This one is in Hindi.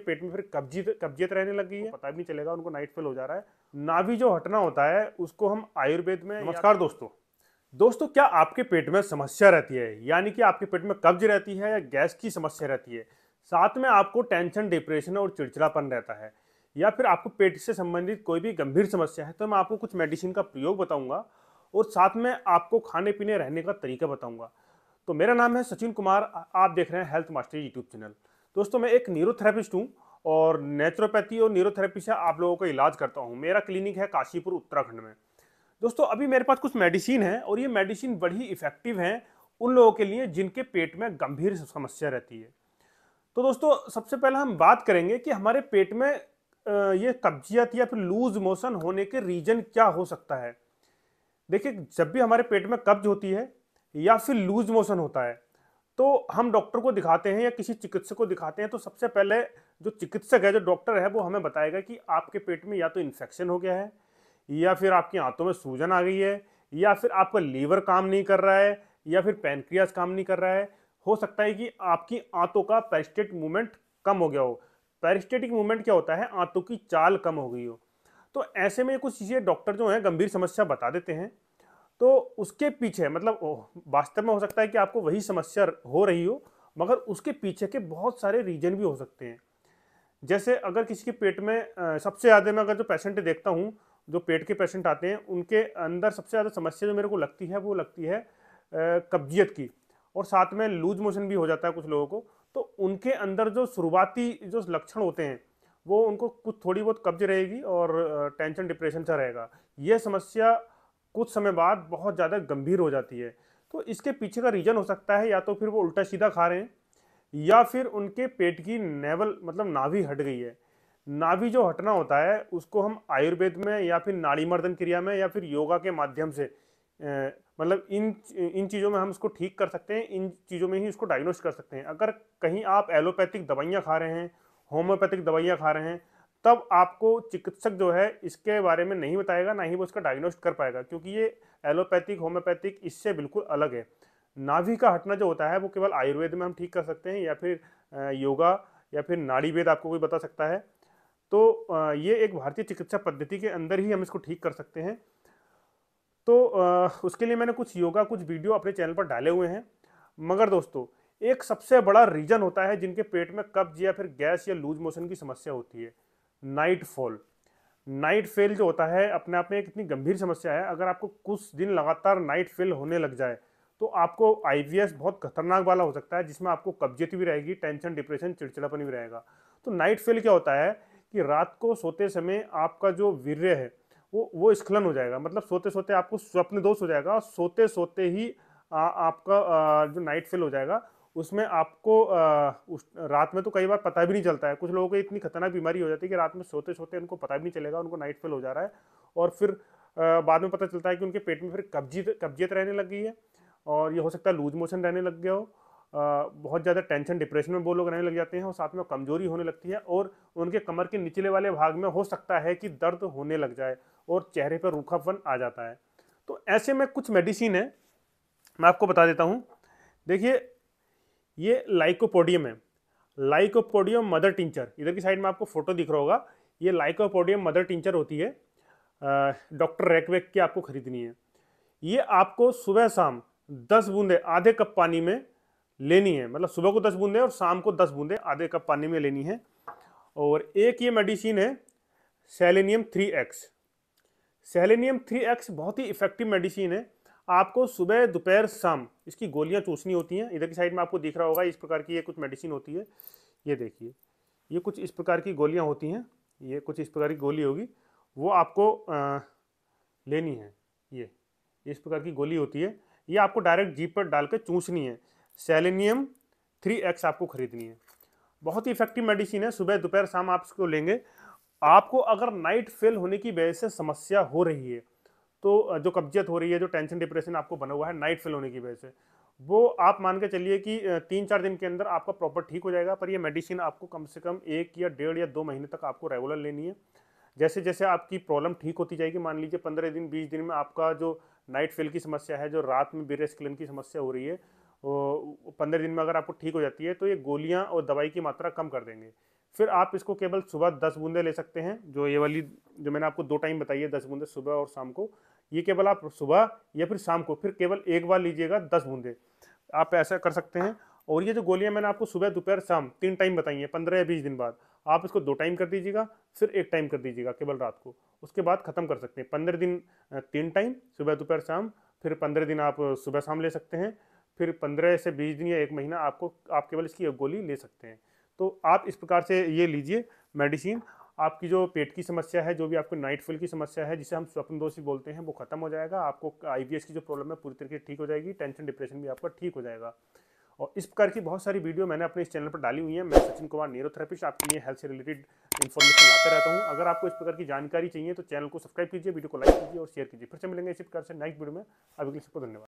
पेट में फिर कब्जियत कब्जियत रहने लग गई है पता भी चलेगा उनको नाइट फेल हो जा रहा है नाभि जो हटना होता है उसको हम आयुर्वेद में नमस्कार दोस्तों दोस्तों क्या आपके पेट में समस्या रहती है यानी कि आपके पेट में कब्ज रहती है या गैस की समस्या रहती है साथ में आपको टेंशन डिप्रेशन और चिड़चिड़ापन रहता है या फिर आपको पेट से संबंधित कोई भी गंभीर समस्या है तो मैं आपको कुछ मेडिसिन का प्रयोग बताऊंगा और साथ में आपको खाने पीने रहने का तरीका बताऊंगा तो मेरा नाम है सचिन कुमार आप देख रहे हैं हेल्थ मास्टर यूट्यूब चैनल दोस्तों मैं एक न्यूरोथेरेपिस्ट हूँ और नेचुरोपैथी और न्यूरोथेरेपी से आप लोगों का इलाज करता हूँ मेरा क्लिनिक है काशीपुर उत्तराखंड में दोस्तों अभी मेरे पास कुछ मेडिसिन है और ये मेडिसिन बड़ी इफेक्टिव हैं उन लोगों के लिए जिनके पेट में गंभीर समस्या रहती है तो दोस्तों सबसे पहले हम बात करेंगे कि हमारे पेट में ये कब्जियत या फिर लूज मोशन होने के रीजन क्या हो सकता है देखिए जब भी हमारे पेट में कब्ज होती है या फिर लूज मोशन होता है तो हम डॉक्टर को दिखाते हैं या किसी चिकित्सक को दिखाते हैं तो सबसे पहले जो चिकित्सक है जो डॉक्टर है वो हमें बताएगा कि आपके पेट में या तो इन्फेक्शन हो गया है या फिर आपकी आंतों में सूजन आ गई है या फिर आपका लीवर काम नहीं कर रहा है या फिर पैनक्रियाज काम नहीं कर रहा है हो सकता है कि आपकी आंतों का पेरिस्टेट मूवमेंट कम हो गया हो पेरिस्टेटिक मूवमेंट क्या होता है आंतों की चाल कम हो गई हो तो ऐसे में कुछ चीज़ें डॉक्टर जो हैं गंभीर समस्या बता देते हैं तो उसके पीछे मतलब वास्तव में हो सकता है कि आपको वही समस्या हो रही हो मगर उसके पीछे के बहुत सारे रीजन भी हो सकते हैं जैसे अगर किसी के पेट में सबसे ज़्यादा मैं अगर जो पेशेंट देखता हूँ जो पेट के पेशेंट आते हैं उनके अंदर सबसे ज़्यादा समस्या जो मेरे को लगती है वो लगती है कब्जियत की और साथ में लूज मोशन भी हो जाता है कुछ लोगों को तो उनके अंदर जो शुरुआती जो लक्षण होते हैं वो उनको कुछ थोड़ी बहुत कब्ज रहेगी और टेंशन डिप्रेशन सा रहेगा यह समस्या कुछ समय बाद बहुत ज़्यादा गंभीर हो जाती है तो इसके पीछे का रीज़न हो सकता है या तो फिर वो उल्टा सीधा खा रहे हैं या फिर उनके पेट की नेवल मतलब नाभि हट गई है नाभि जो हटना होता है उसको हम आयुर्वेद में या फिर नाड़ी मर्दन क्रिया में या फिर योगा के माध्यम से मतलब इन इन चीज़ों में हम इसको ठीक कर सकते हैं इन चीज़ों में ही इसको डायग्नोस कर सकते हैं अगर कहीं आप एलोपैथिक दवाइयाँ खा रहे हैं होम्योपैथिक दवाइयाँ खा रहे हैं तब आपको चिकित्सक जो है इसके बारे में नहीं बताएगा ना ही वो इसका डायग्नोस्ट कर पाएगा क्योंकि ये एलोपैथिक होम्योपैथिक इससे बिल्कुल अलग है नाभि का हटना जो होता है वो केवल आयुर्वेद में हम ठीक कर सकते हैं या फिर योगा या फिर नाड़ी वेद आपको कोई बता सकता है तो ये एक भारतीय चिकित्सा पद्धति के अंदर ही हम इसको ठीक कर सकते हैं तो उसके लिए मैंने कुछ योगा कुछ वीडियो अपने चैनल पर डाले हुए हैं मगर दोस्तों एक सबसे बड़ा रीजन होता है जिनके पेट में कब्ज या फिर गैस या लूज मोशन की समस्या होती है नाइट फॉल नाइट फेल जो होता है अपने आप में एक इतनी गंभीर समस्या है अगर आपको कुछ दिन लगातार नाइट फेल होने लग जाए तो आपको आई बहुत खतरनाक वाला हो सकता है जिसमें आपको कब्जियत भी रहेगी टेंशन डिप्रेशन चिड़चिड़ापन भी रहेगा तो नाइट फेल क्या होता है कि रात को सोते समय आपका जो वीर्य है वो वो स्खलन हो जाएगा मतलब सोते सोते आपको स्वप्न दोष हो जाएगा और सोते सोते ही आ, आपका आ, जो नाइट फेल हो जाएगा उसमें आपको आ, उस रात में तो कई बार पता भी नहीं चलता है कुछ लोगों को इतनी खतरनाक बीमारी हो जाती है कि रात में सोते सोते उनको पता भी नहीं चलेगा उनको नाइट फेल हो जा रहा है और फिर आ, बाद में पता चलता है कि उनके पेट में फिर कब्जियत कब्जियत रहने लग गई है और ये हो सकता है लूज मोशन रहने लग गया हो आ, बहुत ज़्यादा टेंशन डिप्रेशन में वो लोग रहने लग जाते हैं और साथ में कमजोरी होने लगती है और उनके कमर के निचले वाले भाग में हो सकता है कि दर्द होने लग जाए और चेहरे पर रूखापन आ जाता है तो ऐसे में कुछ मेडिसिन है मैं आपको बता देता हूँ देखिए ये लाइकोपोडियम है लाइकोपोडियम मदर टिंचर इधर की साइड में आपको फोटो दिख रहा होगा ये लाइकोपोडियम मदर टिंचर होती है डॉक्टर रैकवेक की आपको खरीदनी है ये आपको सुबह शाम दस बूंदे आधे कप पानी में लेनी है मतलब सुबह को दस बूंदे और शाम को दस बूंदे आधे कप पानी में लेनी है और एक ये मेडिसिन है selenium three X selenium three X बहुत ही इफेक्टिव मेडिसिन है आपको सुबह दोपहर शाम इसकी गोलियां चूसनी होती हैं इधर की साइड में आपको दिख रहा होगा इस प्रकार की ये कुछ मेडिसिन होती है ये देखिए ये कुछ इस प्रकार की गोलियां होती हैं ये कुछ इस प्रकार की गोली होगी वो आपको आ, लेनी है ये इस प्रकार की गोली होती है ये आपको डायरेक्ट जीप पर डाल कर चूसनी है सेलेनियम थ्री एक्स आपको खरीदनी है बहुत ही इफेक्टिव मेडिसिन है सुबह दोपहर शाम आप इसको लेंगे आपको अगर नाइट फेल होने की वजह से समस्या हो रही है तो जो कब्जियत हो रही है जो टेंशन डिप्रेशन आपको बना हुआ है नाइट फेल होने की वजह से वो आप मान के चलिए कि तीन चार दिन के अंदर आपका प्रॉपर ठीक हो जाएगा पर ये मेडिसिन आपको कम से कम एक या डेढ़ या दो महीने तक आपको रेगुलर लेनी है जैसे जैसे आपकी प्रॉब्लम ठीक होती जाएगी मान लीजिए पंद्रह दिन बीस दिन में आपका जो नाइट फेल की समस्या है जो रात में बीरेस्किलन की समस्या हो रही है वो पंद्रह दिन में अगर आपको ठीक हो जाती है तो ये गोलियाँ और दवाई की मात्रा कम कर देंगे फिर आप इसको केवल सुबह दस बूंदे ले सकते हैं जो ये वाली जो मैंने आपको दो टाइम बताई है दस बूंदे सुबह और शाम को ये केवल आप सुबह या फिर शाम को फिर केवल एक बार लीजिएगा दस बूंदे आप ऐसा कर सकते हैं और ये जो गोलियां मैंने आपको सुबह दोपहर शाम तीन टाइम बताई हैं पंद्रह या बीस दिन बाद आप इसको दो टाइम कर दीजिएगा फिर एक टाइम कर दीजिएगा केवल रात को उसके बाद ख़त्म कर सकते हैं पंद्रह दिन तीन टाइम सुबह दोपहर शाम फिर पंद्रह दिन आप सुबह शाम ले सकते हैं फिर पंद्रह से बीस दिन या एक महीना आपको आप केवल इसकी एक गोली ले सकते हैं तो आप इस प्रकार से ये लीजिए मेडिसिन आपकी जो पेट की समस्या है जो भी आपको नाइट फिल की समस्या है जिसे हम स्वप्न दोष भी बोलते हैं वो खत्म हो जाएगा आपको आई की जो प्रॉब्लम है पूरी तरीके से ठीक हो जाएगी टेंशन डिप्रेशन भी आपका ठीक हो जाएगा और इस प्रकार की बहुत सारी वीडियो मैंने अपने इस चैनल पर डाली हुई है मैं सचिन कुमार न्यूरोथेरेपिस्ट आपके लिए हेल्थ से रिलेटेड इन्फॉर्मेशन लाते रहता हूँ अगर आपको इस प्रकार की जानकारी चाहिए तो चैनल को सब्सक्राइब कीजिए वीडियो को लाइक कीजिए और शेयर कीजिए फिर से मिलेंगे इसी प्रकार से नेक्स्ट वीडियो में अभी सबको धन्यवाद